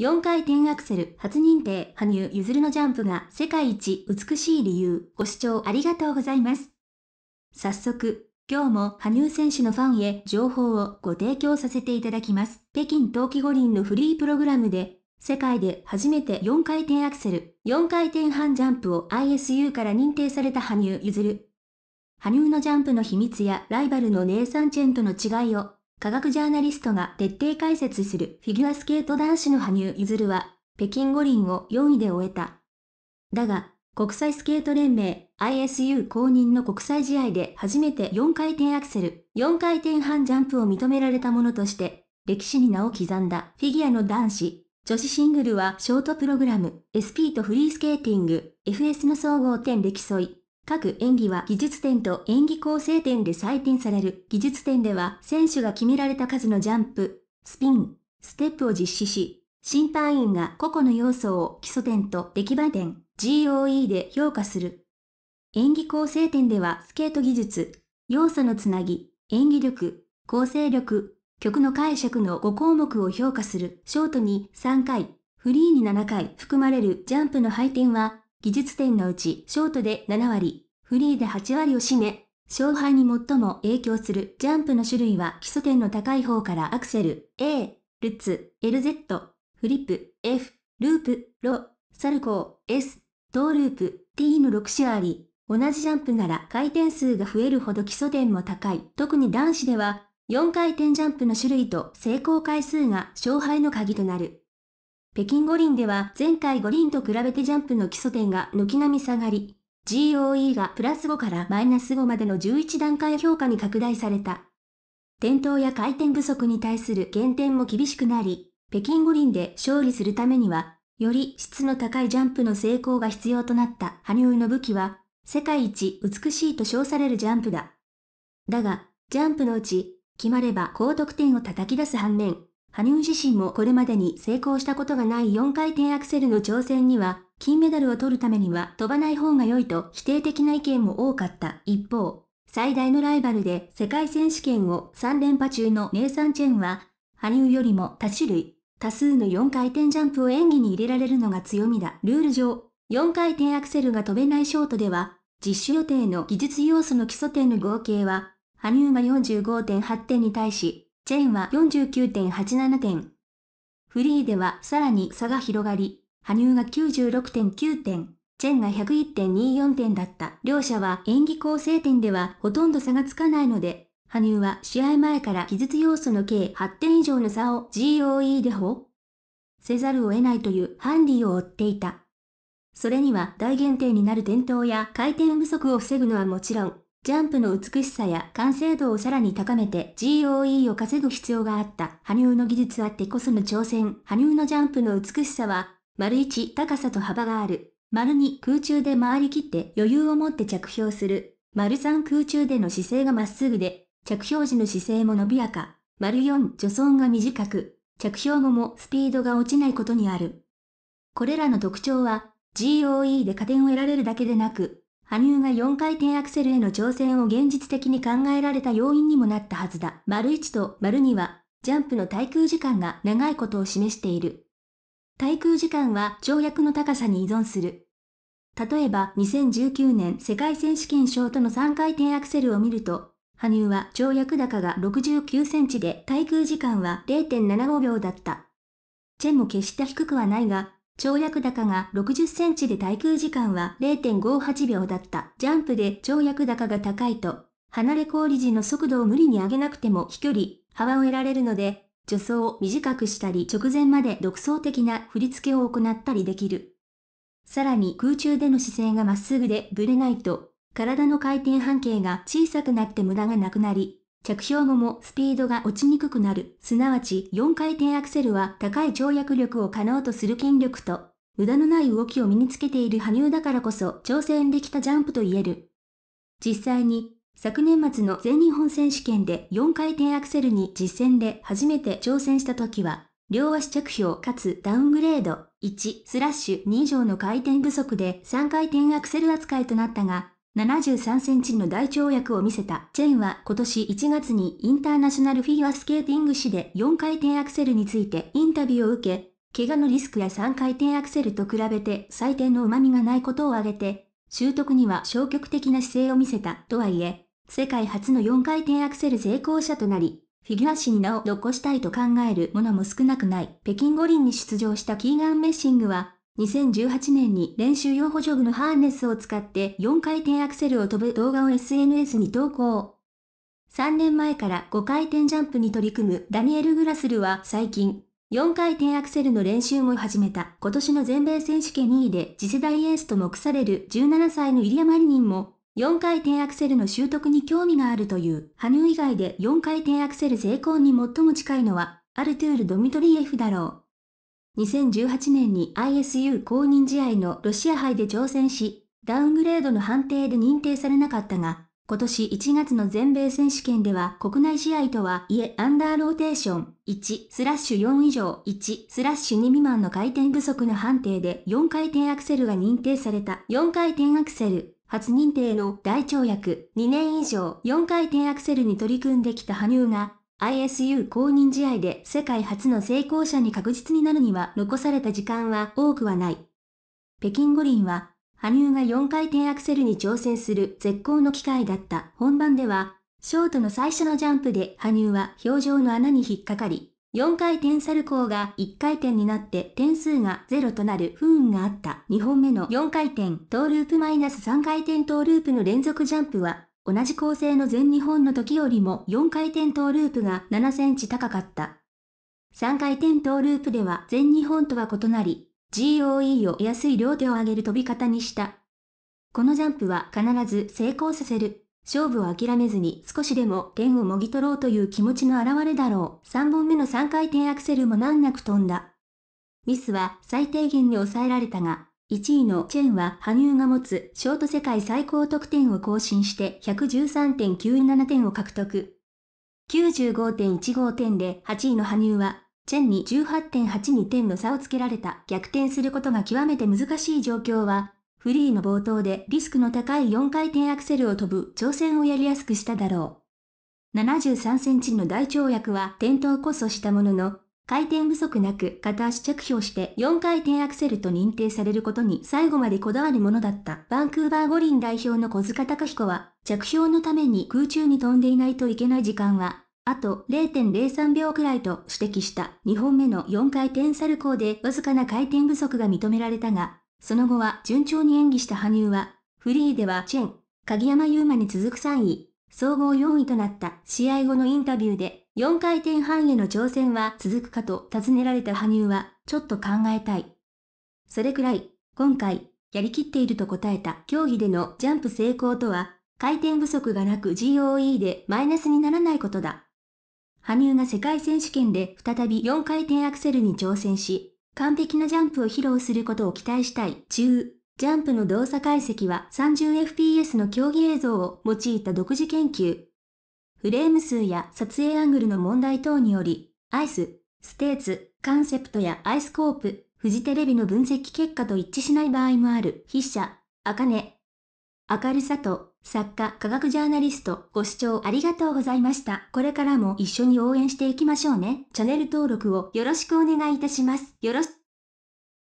4回転アクセル初認定、羽生結弦のジャンプが世界一美しい理由、ご視聴ありがとうございます。早速、今日も羽生選手のファンへ情報をご提供させていただきます。北京冬季五輪のフリープログラムで、世界で初めて4回転アクセル、4回転半ジャンプを ISU から認定された羽生結弦。羽生のジャンプの秘密やライバルのネイサンチェンとの違いを科学ジャーナリストが徹底解説するフィギュアスケート男子の羽生結弦は、北京五輪を4位で終えた。だが、国際スケート連盟 ISU 公認の国際試合で初めて4回転アクセル、4回転半ジャンプを認められたものとして、歴史に名を刻んだフィギュアの男子、女子シングルはショートプログラム、SP とフリースケーティング、FS の総合点で競い、各演技は技術点と演技構成点で採点される。技術点では選手が決められた数のジャンプ、スピン、ステップを実施し、審判員が個々の要素を基礎点と出来栄え点、GOE で評価する。演技構成点ではスケート技術、要素のつなぎ、演技力、構成力、曲の解釈の5項目を評価する。ショートに3回、フリーに7回含まれるジャンプの配点は技術点のうちショートで7割、フリーで8割を占め、勝敗に最も影響するジャンプの種類は基礎点の高い方からアクセル、A、ルッツ、LZ、フリップ、F、ループ、ロ、サルコー、S、トーループ、T の6種あり、同じジャンプなら回転数が増えるほど基礎点も高い。特に男子では4回転ジャンプの種類と成功回数が勝敗の鍵となる。北京五輪では前回五輪と比べてジャンプの基礎点が軒並み下がり、GOE がプラス5からマイナス5までの11段階評価に拡大された。転倒や回転不足に対する減点も厳しくなり、北京五輪で勝利するためには、より質の高いジャンプの成功が必要となった羽生の武器は、世界一美しいと称されるジャンプだ。だが、ジャンプのうち、決まれば高得点を叩き出す反面、羽生自身もこれまでに成功したことがない4回転アクセルの挑戦には、金メダルを取るためには飛ばない方が良いと否定的な意見も多かった一方、最大のライバルで世界選手権を3連覇中のネイサン・チェンは、羽生よりも多種類、多数の4回転ジャンプを演技に入れられるのが強みだ。ルール上、4回転アクセルが飛べないショートでは、実施予定の技術要素の基礎点の合計は、羽生が45.8点に対し、チェーンは49.87点。フリーではさらに差が広がり、羽生が96.9点、チェンが101.24点だった。両者は演技構成点ではほとんど差がつかないので、羽生は試合前から技術要素の計8点以上の差を GOE でほせざるを得ないというハンディを追っていた。それには大限定になる転倒や回転不足を防ぐのはもちろん、ジャンプの美しさや完成度をさらに高めて GOE を稼ぐ必要があった。羽生の技術あってこその挑戦。羽生のジャンプの美しさは、丸1、高さと幅がある。丸2、空中で回り切って余裕を持って着氷する。丸3、空中での姿勢がまっすぐで、着氷時の姿勢も伸びやか。丸4、助走が短く、着氷後もスピードが落ちないことにある。これらの特徴は、GOE で加点を得られるだけでなく、羽生が4回転アクセルへの挑戦を現実的に考えられた要因にもなったはずだ。丸1と丸2は、ジャンプの滞空時間が長いことを示している。滞空時間は跳躍の高さに依存する。例えば2019年世界選手権ショートの3回転アクセルを見ると、羽生は跳躍高が69センチで滞空時間は0.75秒だった。チェンも決して低くはないが、跳躍高が60センチで対空時間は0.58秒だった。ジャンプで跳躍高が高いと、離れ氷時の速度を無理に上げなくても飛距離、幅を得られるので、助走を短くしたり直前まで独創的な振り付けを行ったりできる。さらに空中での姿勢がまっすぐでブレないと、体の回転半径が小さくなって無駄がなくなり、着氷後もスピードが落ちにくくなる、すなわち4回転アクセルは高い跳躍力を可能とする筋力と、無駄のない動きを身につけている羽生だからこそ挑戦できたジャンプと言える。実際に、昨年末の全日本選手権で4回転アクセルに実戦で初めて挑戦した時は、両足着氷かつダウングレード1スラッシュ2以上の回転不足で3回転アクセル扱いとなったが、73センチの大跳躍を見せた。チェンは今年1月にインターナショナルフィギュアスケーティング誌で4回転アクセルについてインタビューを受け、怪我のリスクや3回転アクセルと比べて最低の旨味がないことを挙げて、習得には消極的な姿勢を見せた。とはいえ、世界初の4回転アクセル成功者となり、フィギュア誌に名を残したいと考える者も少なくない。北京五輪に出場したキーガン・メッシングは、2018年に練習用補助具のハーネスを使って4回転アクセルを飛ぶ動画を SNS に投稿。3年前から5回転ジャンプに取り組むダニエル・グラスルは最近、4回転アクセルの練習も始めた今年の全米選手権2位で次世代エースと目される17歳のイリア・マリニンも4回転アクセルの習得に興味があるという羽生以外で4回転アクセル成功に最も近いのはアルトゥール・ドミトリエフだろう。2018年に ISU 公認試合のロシア杯で挑戦し、ダウングレードの判定で認定されなかったが、今年1月の全米選手権では国内試合とはいえアンダーローテーション1スラッシュ4以上1スラッシュ2未満の回転不足の判定で4回転アクセルが認定された4回転アクセル初認定の大跳躍2年以上4回転アクセルに取り組んできた羽生が ISU 公認試合で世界初の成功者に確実になるには残された時間は多くはない。北京五輪は、羽生が4回転アクセルに挑戦する絶好の機会だった本番では、ショートの最初のジャンプで羽生は表情の穴に引っかかり、4回転サルコーが1回転になって点数が0となる不運があった2本目の4回転トーループマイナス3回転トーループの連続ジャンプは同じ構成の全日本の時よりも4回転トーループが7センチ高かった。3回転トーループでは全日本とは異なり、GOE を安い両手を上げる飛び方にした。このジャンプは必ず成功させる。勝負を諦めずに少しでも点をもぎ取ろうという気持ちの表れだろう。3本目の3回転アクセルも難なく飛んだ。ミスは最低限に抑えられたが、1位のチェンは羽生が持つショート世界最高得点を更新して113.97点を獲得。95.15点で8位の羽生は、チェンに18.82点の差をつけられた逆転することが極めて難しい状況は、フリーの冒頭でリスクの高い4回転アクセルを飛ぶ挑戦をやりやすくしただろう。73センチの大跳躍は転倒こそしたものの、回転不足なく片足着氷して4回転アクセルと認定されることに最後までこだわるものだった。バンクーバー五輪代表の小塚隆彦は、着氷のために空中に飛んでいないといけない時間は、あと0.03秒くらいと指摘した。2本目の4回転サルコーでわずかな回転不足が認められたが、その後は順調に演技した羽生は、フリーではチェン、鍵山優真に続く3位、総合4位となった試合後のインタビューで、4回転半への挑戦は続くかと尋ねられた羽生は、ちょっと考えたい。それくらい、今回、やりきっていると答えた競技でのジャンプ成功とは、回転不足がなく GOE でマイナスにならないことだ。羽生が世界選手権で再び4回転アクセルに挑戦し、完璧なジャンプを披露することを期待したい。中、ジャンプの動作解析は 30fps の競技映像を用いた独自研究。フレーム数や撮影アングルの問題等により、アイス、ステーツ、カンセプトやアイスコープ、フジテレビの分析結果と一致しない場合もある筆者、あかね。明るさと作家、科学ジャーナリスト、ご視聴ありがとうございました。これからも一緒に応援していきましょうね。チャンネル登録をよろしくお願いいたします。よろしく。